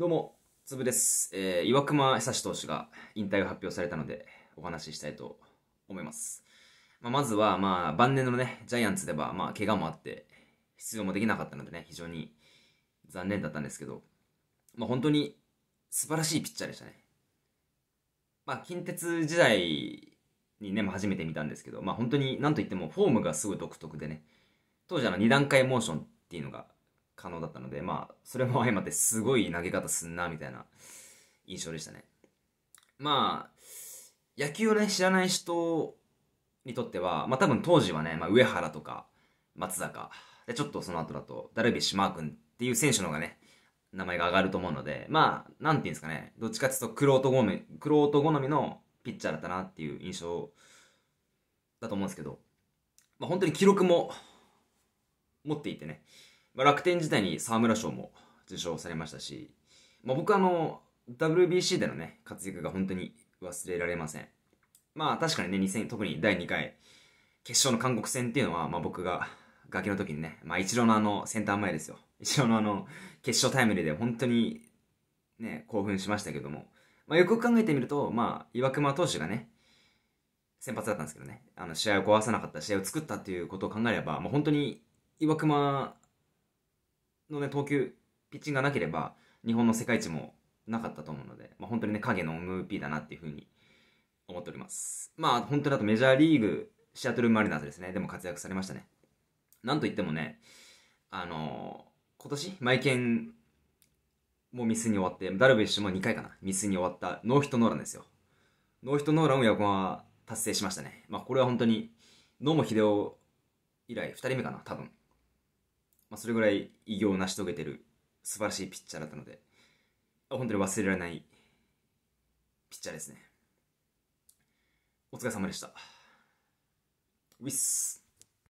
どうも、つぶです。えー、岩隈久志投手が引退を発表されたので、お話ししたいと思います。まあ、まずは、まあ、晩年のね、ジャイアンツでは、まあ、怪我もあって、出場もできなかったのでね、非常に残念だったんですけど、まあ、本当に素晴らしいピッチャーでしたね。まあ、近鉄時代にね、まあ、初めて見たんですけど、まあ、本当になんといってもフォームがすごい独特でね、当時あの2段階モーションっていうのが可能だったので、まあ、それも相まってすごい投げ方すんな、みたいな印象でしたね。まあ、野球をね、知らない人にとっては、まあ多分当時はね、まあ、上原とか松坂、でちょっとその後だと、ダルビッシュ、マー君っていう選手の方がね、名前が上がると思うので、まあ、なんていうんですかね、どっちかっていうと、ク人ート好み、好みのピッチャーだったなっていう印象だと思うんですけど、まあ本当に記録も持っていてね、まあ、楽天時代に沢村賞も受賞されましたし、まあ、僕はあの、WBC でのね、活躍が本当に忘れられません。まあ確かにね、2000、特に第2回、決勝の韓国戦っていうのは、まあ僕が、ガキの時にね、まあ一郎のあの、センター前ですよ。一郎のあの、決勝タイムリーで本当に、ね、興奮しましたけども、まあよく考えてみると、まあ、岩隈投手がね、先発だったんですけどね、あの、試合を壊さなかった、試合を作ったっていうことを考えれば、まあ、本当に、岩隈のね、投球、ピッチングがなければ、日本の世界一もなかったと思うので、まあ、本当にね、影の MVP だなっていうふうに思っております。まあ、本当にあとメジャーリーグ、シアトルマリナーズですね、でも活躍されましたね。なんといってもね、あのー、今年、マイケンもミスに終わって、ダルビッシュも2回かな、ミスに終わったノーヒットノーランですよ。ノーヒットノーランを横コンは達成しましたね。まあ、これは本当に、野茂英雄以来2人目かな、多分。まあ、それぐらい偉業を成し遂げてる素晴らしいピッチャーだったので、本当に忘れられないピッチャーですね。お疲れ様でした。ウィス。